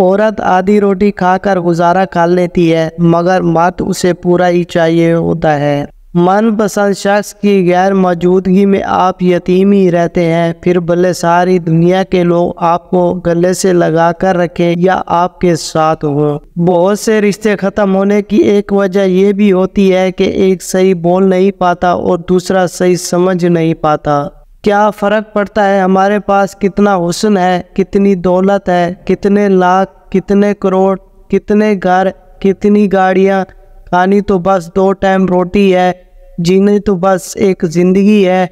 औरत आधी रोटी खाकर गुजारा कर लेती है मगर मत उसे पूरा ही चाहिए होता है मनपसंद शख्स की गैर मौजूदगी में आप यतीम ही रहते हैं फिर भले सारी दुनिया के लोग आपको गले से लगा कर रखें या आपके साथ हो बहुत से रिश्ते ख़त्म होने की एक वजह यह भी होती है कि एक सही बोल नहीं पाता और दूसरा सही समझ नहीं पाता क्या फ़र्क पड़ता है हमारे पास कितना हुसन है कितनी दौलत है कितने लाख कितने करोड़ कितने घर कितनी गाड़ियाँ खानी तो बस दो टाइम रोटी है जीने तो बस एक ज़िंदगी है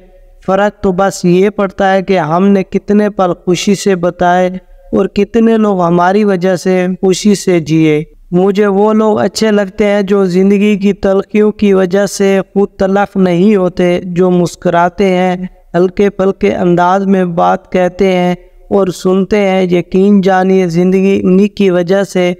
फ़र्क तो बस ये पड़ता है कि हमने कितने पल खुशी से बताए और कितने लोग हमारी वजह से खुशी से जिए मुझे वो लोग अच्छे लगते हैं जो ज़िंदगी की तलखियों की वजह से खुद तलफ नहीं होते जो मुस्कराते हैं हल्के पलके अंदाज में बात कहते हैं और सुनते हैं यकीन जानिए ज़िंदगी उन्हीं की वजह से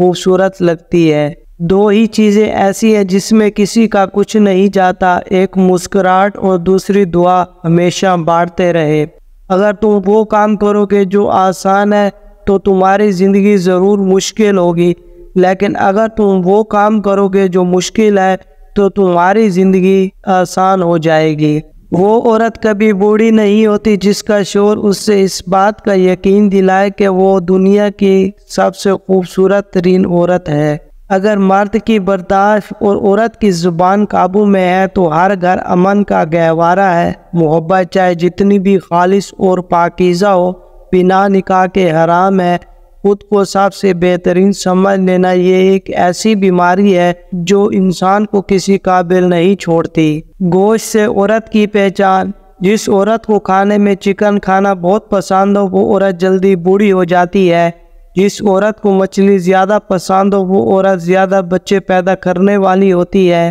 खूबसूरत लगती है दो ही चीज़ें ऐसी हैं जिसमें किसी का कुछ नहीं जाता एक मुस्कुराहट और दूसरी दुआ हमेशा बांटते रहे अगर तुम वो काम करोगे जो आसान है तो तुम्हारी ज़िंदगी ज़रूर मुश्किल होगी लेकिन अगर तुम वो काम करोगे जो मुश्किल है तो तुम्हारी ज़िंदगी आसान हो जाएगी वो औरत कभी बूढ़ी नहीं होती जिसका शोर उससे इस बात का यकीन दिलाए कि वो दुनिया की सबसे खूबसूरत तरीन औरत है अगर मर्द की बर्दाश्त और औरत की ज़ुबान काबू में है तो हर घर अमन का गहवारा है मोहब्बत चाहे जितनी भी खालिश और पाकिज़ा हो बिना निकाह के हराम है खुद को सबसे बेहतरीन समझ लेना ये एक ऐसी बीमारी है जो इंसान को किसी काबिल नहीं छोड़ती गोश्त से औरत की पहचान जिस औरत को खाने में चिकन खाना बहुत पसंद हो वो औरत जल्दी बूढ़ी हो जाती है जिस औरत को मछली ज़्यादा पसंद हो वो औरत ज़्यादा बच्चे पैदा करने वाली होती है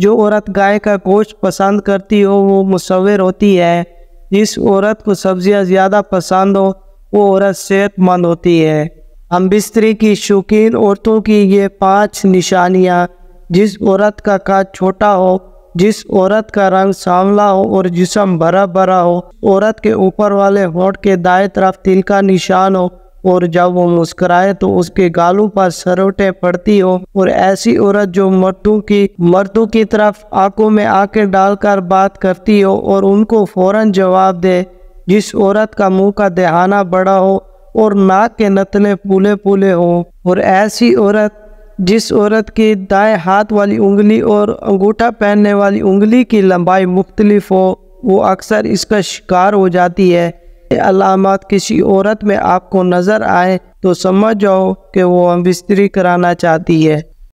जो औरत गाय का गोश्त पसंद करती हो वो मुसविर होती है जिस औरत को सब्ज़ियाँ ज़्यादा पसंद हो वो औरत सेहतमंद होती है हम बिस्तरी की शौकीन औरतों की ये पांच निशानियाँ जिस औरत का काज छोटा हो जिस औरत का रंग सांवला हो और जिसम भरा भरा हो औरत के ऊपर वाले होठ के दाएं तरफ तिल का निशान हो और जब वो मुस्कराए तो उसके गालों पर सरोटें पड़ती हो और ऐसी औरत जो मर्दों की मर्दों की तरफ आंखों में आंखें डालकर बात करती हो और उनको फौरन जवाब दे जिस औरत का मुंह का दहाना बड़ा हो और नाक के नतले फूले फूले हो और ऐसी औरत जिस औरत की दाएं हाथ वाली उंगली और अंगूठा पहनने वाली उंगली की लंबाई मुख्तलिफ हो वो अक्सर इसका शिकार हो जाती है अलामत किसी औरत में आपको नज़र आए तो समझ जाओ कि वो बिस्तरी कराना चाहती है